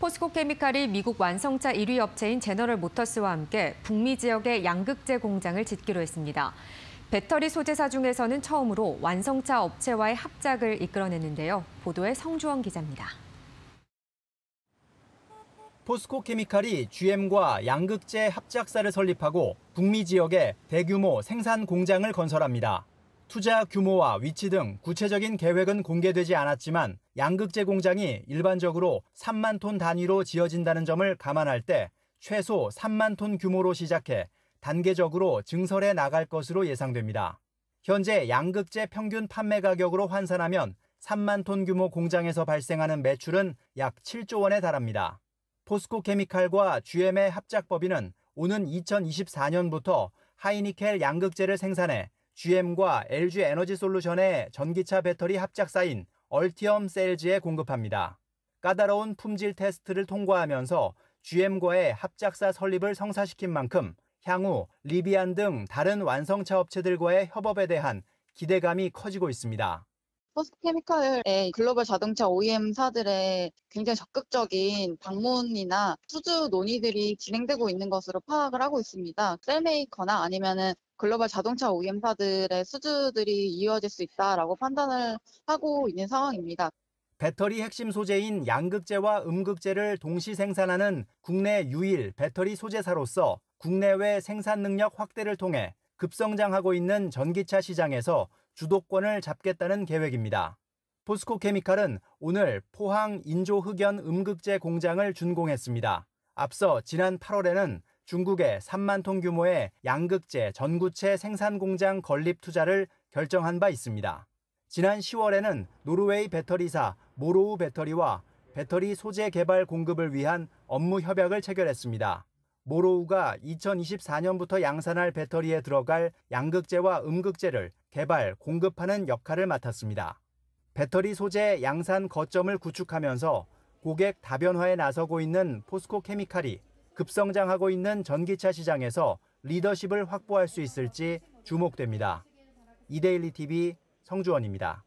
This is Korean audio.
포스코 케미칼이 미국 완성차 1위 업체인 제너럴 모터스와 함께 북미 지역의 양극재 공장을 짓기로 했습니다. 배터리 소재사 중에서는 처음으로 완성차 업체와의 합작을 이끌어냈는데요. 보도에 성주원 기자입니다. 포스코 케미칼이 GM과 양극재 합작사를 설립하고 북미 지역에 대규모 생산 공장을 건설합니다. 투자 규모와 위치 등 구체적인 계획은 공개되지 않았지만 양극재 공장이 일반적으로 3만 톤 단위로 지어진다는 점을 감안할 때 최소 3만 톤 규모로 시작해 단계적으로 증설해 나갈 것으로 예상됩니다. 현재 양극재 평균 판매 가격으로 환산하면 3만 톤 규모 공장에서 발생하는 매출은 약 7조 원에 달합니다. 포스코 케미칼과 GM의 합작 법인은 오는 2024년부터 하이니켈 양극재를 생산해 GM과 LG 에너지 솔루션의 전기차 배터리 합작사인 얼티엄 셀즈에 공급합니다. 까다로운 품질 테스트를 통과하면서 GM과의 합작사 설립을 성사시킨 만큼 향후 리비안 등 다른 완성차 업체들과의 협업에 대한 기대감이 커지고 있습니다. 포스트 케미칼의 글로벌 자동차 OEM사들의 굉장히 적극적인 방문이나 수주 논의들이 진행되고 있는 것으로 파악을 하고 있습니다. 셀메이커나 아니면은 글로벌 자동차 OEM사들의 수주들이 이어질 수 있다라고 판단을 하고 있는 상황입니다. 배터리 핵심 소재인 양극재와 음극재를 동시 생산하는 국내 유일 배터리 소재사로서 국내외 생산 능력 확대를 통해 급성장하고 있는 전기차 시장에서 주도권을 잡겠다는 계획입니다. 포스코 케미칼은 오늘 포항 인조 흑연 음극제 공장을 준공했습니다. 앞서 지난 8월에는 중국의 3만 톤 규모의 양극재 전구체 생산 공장 건립 투자를 결정한 바 있습니다. 지난 10월에는 노르웨이 배터리사 모로우 배터리와 배터리 소재 개발 공급을 위한 업무 협약을 체결했습니다. 모로우가 2024년부터 양산할 배터리에 들어갈 양극재와 음극재를 개발, 공급하는 역할을 맡았습니다. 배터리 소재 양산 거점을 구축하면서 고객 다변화에 나서고 있는 포스코 케미칼이 급성장하고 있는 전기차 시장에서 리더십을 확보할 수 있을지 주목됩니다. 이데일리 TV 성주원입니다.